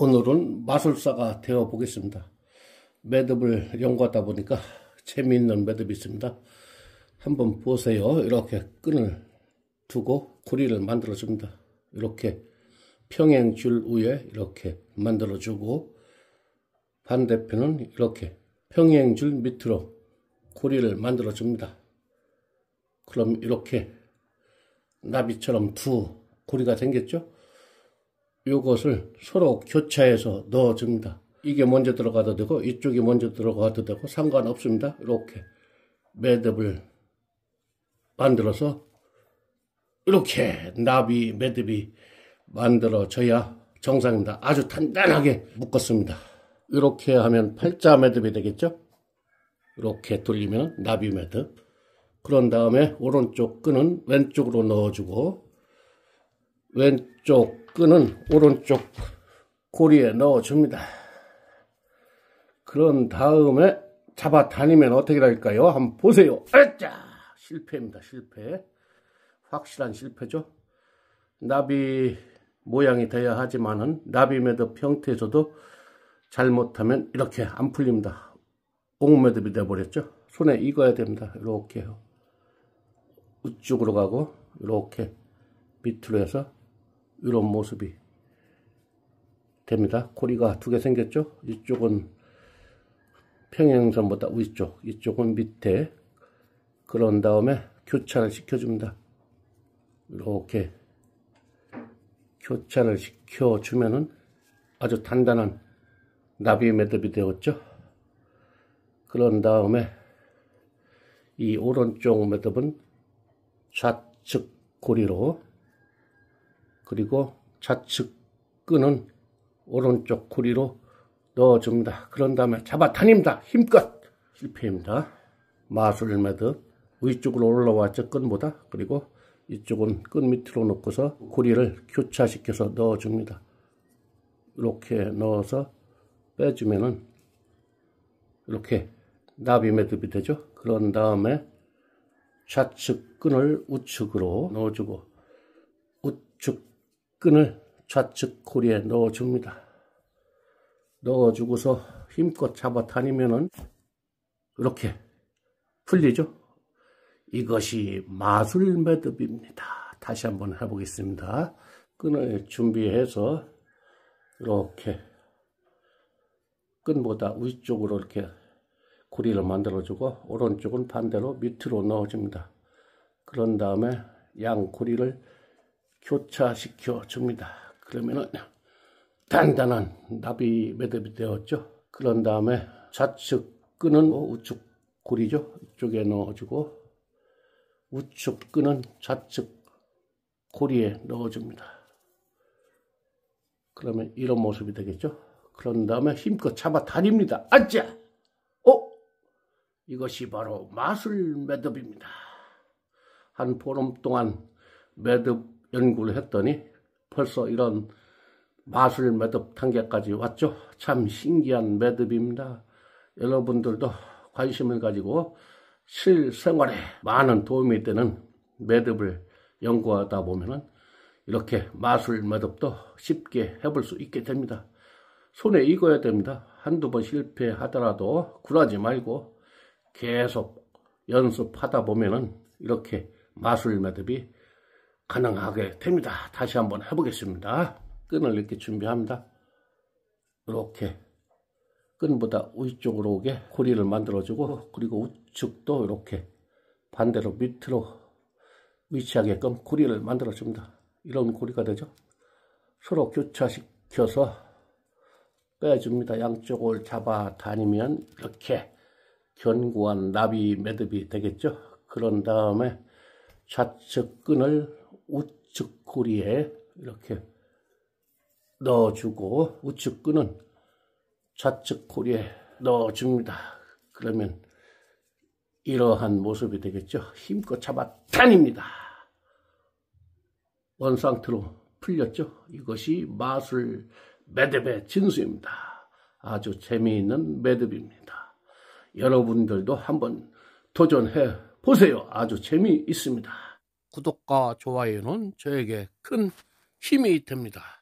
오늘은 마술사가 되어 보겠습니다. 매듭을 연구하다 보니까 재미있는 매듭이 있습니다. 한번 보세요. 이렇게 끈을 두고 구리를 만들어 줍니다. 이렇게 평행줄 위에 이렇게 만들어 주고 반대편은 이렇게 평행줄 밑으로 구리를 만들어 줍니다. 그럼 이렇게 나비처럼 두구리가 생겼죠? 요것을 서로 교차해서 넣어줍니다. 이게 먼저 들어가도 되고 이쪽이 먼저 들어가도 되고 상관없습니다. 이렇게 매듭을 만들어서 이렇게 나비 매듭이 만들어져야 정상입니다. 아주 단단하게 묶었습니다. 이렇게 하면 팔자 매듭이 되겠죠? 이렇게 돌리면 나비 매듭 그런 다음에 오른쪽 끈은 왼쪽으로 넣어주고 왼쪽 끈은 오른쪽 고리에 넣어줍니다. 그런 다음에 잡아 다니면 어떻게 될까요? 한번 보세요. 으짜! 실패입니다. 실패. 확실한 실패죠. 나비 모양이 돼야 하지만은 나비 매듭 형태에서도 잘못하면 이렇게 안 풀립니다. 옥매듭이 돼버렸죠. 손에 익어야 됩니다. 이렇게 우쪽으로 가고 이렇게 밑으로 해서 이런 모습이 됩니다. 고리가 두 개 생겼죠? 이쪽은 평행선보다 위쪽, 이쪽은 밑에 그런 다음에 교차를 시켜줍니다. 이렇게 교차를 시켜주면은 아주 단단한 나비 매듭이 되었죠. 그런 다음에 이 오른쪽 매듭은 좌측 고리로 그리고 좌측 끈은 오른쪽 구리로 넣어줍니다. 그런 다음에 잡아 다닙니다 힘껏 실패입니다. 마술 매듭 위쪽으로 올라왔죠 끈보다 그리고 이쪽은 끈 밑으로 놓고서 구리를 교차시켜서 넣어줍니다. 이렇게 넣어서 빼주면은 이렇게 나비 매듭이 되죠. 그런 다음에 좌측 끈을 우측으로 넣어주고 우측 끈을 좌측 코리에 넣어줍니다. 넣어주고서 힘껏 잡아다니면은 이렇게 풀리죠? 이것이 마술 매듭입니다. 다시 한번 해보겠습니다. 끈을 준비해서 이렇게 끈보다 위쪽으로 이렇게 고리를 만들어주고 오른쪽은 반대로 밑으로 넣어줍니다. 그런 다음에 양 고리를 교차시켜 줍니다. 그러면은 단단한 나비 매듭이 되었죠. 그런 다음에 좌측 끈은 뭐 우측 고리죠. 이쪽에 넣어주고 우측 끈은 좌측 고리에 넣어줍니다. 그러면 이런 모습이 되겠죠. 그런 다음에 힘껏 잡아 다닙니다. 앉자 어? 이것이 바로 마술 매듭입니다. 한 보름 동안 매듭 연구를 했더니 벌써 이런 마술 매듭 단계까지 왔죠. 참 신기한 매듭입니다. 여러분들도 관심을 가지고 실생활에 많은 도움이 되는 매듭을 연구하다 보면은 이렇게 마술 매듭도 쉽게 해볼 수 있게 됩니다. 손에 익어야 됩니다. 한두 번 실패하더라도 굴하지 말고 계속 연습하다 보면은 이렇게 마술 매듭이 가능하게 됩니다. 다시 한번 해보겠습니다. 끈을 이렇게 준비합니다. 이렇게 끈보다 위쪽으로 오게 고리를 만들어주고 그리고 우측도 이렇게 반대로 밑으로 위치하게끔 고리를 만들어줍니다. 이런 고리가 되죠. 서로 교차시켜서 빼줍니다. 양쪽을 잡아 다니면 이렇게 견고한 나비 매듭이 되겠죠. 그런 다음에 좌측 끈을 우측 고리에 이렇게 넣어주고 우측 끈은 좌측 고리에 넣어줍니다. 그러면 이러한 모습이 되겠죠. 힘껏 잡아다닙니다 원상태로 풀렸죠. 이것이 마술 매듭의 진수입니다. 아주 재미있는 매듭입니다. 여러분들도 한번 도전해 보세요. 아주 재미있습니다. 구독과 좋아요는 저에게 큰 힘이 됩니다.